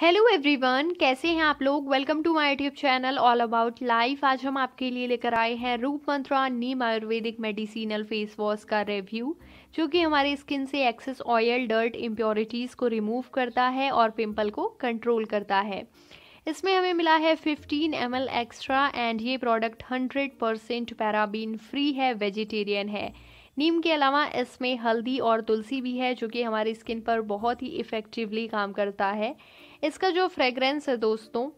hello everyone कैसे हैं आप लोग welcome to my YouTube channel all about life आज हम आपके लिए लेकर आए हैं Roop Mantra neem Ayurvedic medicinal face wash का रिव्यू जो कि हमारे स्किन से एक्सेस ऑयल डर्ट इम्प्योरिटीज़ को रिमूव करता है और पिंपल को कंट्रोल करता है इसमें हमें मिला है 15 एम एक्स्ट्रा एंड ये प्रोडक्ट 100% पैराबीन फ्री है वेजिटेरियन है नीम के अलावा इसमें हल्दी और तुलसी भी है जो कि हमारी स्किन पर बहुत ही इफ़ेक्टिवली काम करता है इसका जो फ्रेगरेंस है दोस्तों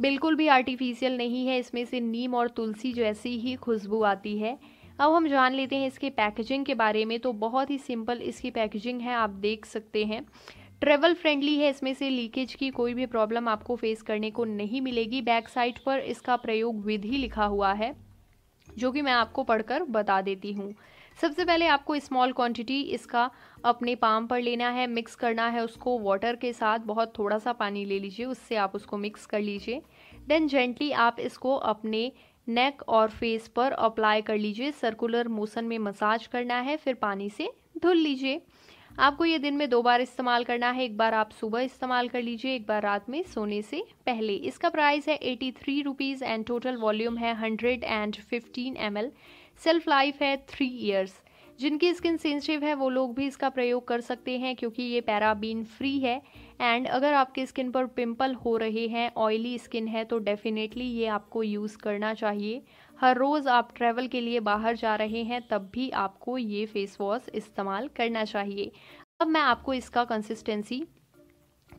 बिल्कुल भी आर्टिफिशियल नहीं है इसमें से नीम और तुलसी जैसी ही खुशबू आती है अब हम जान लेते हैं इसके पैकेजिंग के बारे में तो बहुत ही सिंपल इसकी पैकेजिंग है आप देख सकते हैं ट्रेवल फ्रेंडली है इसमें से लीकेज की कोई भी प्रॉब्लम आपको फेस करने को नहीं मिलेगी बैक साइड पर इसका प्रयोग विधि लिखा हुआ है जो कि मैं आपको पढ़कर बता देती हूँ सबसे पहले आपको स्मॉल क्वांटिटी इसका अपने पाम पर लेना है मिक्स करना है उसको वाटर के साथ बहुत थोड़ा सा पानी ले लीजिए उससे आप उसको मिक्स कर लीजिए देन जेंटली आप इसको अपने नेक और फेस पर अप्लाई कर लीजिए सर्कुलर मोशन में मसाज करना है फिर पानी से धुल लीजिए आपको ये दिन में दो बार इस्तेमाल करना है एक बार आप सुबह इस्तेमाल कर लीजिए एक बार रात में सोने से पहले इसका प्राइस है eighty three rupees and total volume है hundred and fifteen M L shelf life है थ्री ईयर्स जिनकी स्किन सेंसिटिव है वो लोग भी इसका प्रयोग कर सकते हैं क्योंकि ये पैराबीन फ्री है एंड अगर आपके स्किन पर पिंपल हो रहे हैं ऑयली स्किन है तो डेफिनेटली ये आपको यूज़ करना चाहिए हर रोज़ आप ट्रैवल के लिए बाहर जा रहे हैं तब भी आपको ये फेस वॉश इस्तेमाल करना चाहिए अब मैं आपको इसका कंसिस्टेंसी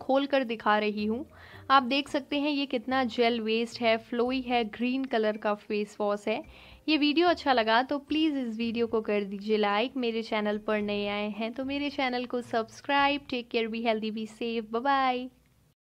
खोल कर दिखा रही हूँ आप देख सकते हैं ये कितना जेल वेस्ट है फ्लोई है ग्रीन कलर का फेस वॉश है ये वीडियो अच्छा लगा तो प्लीज़ इस वीडियो को कर दीजिए लाइक मेरे चैनल पर नए आए हैं तो मेरे चैनल को subscribe take care be healthy be safe bye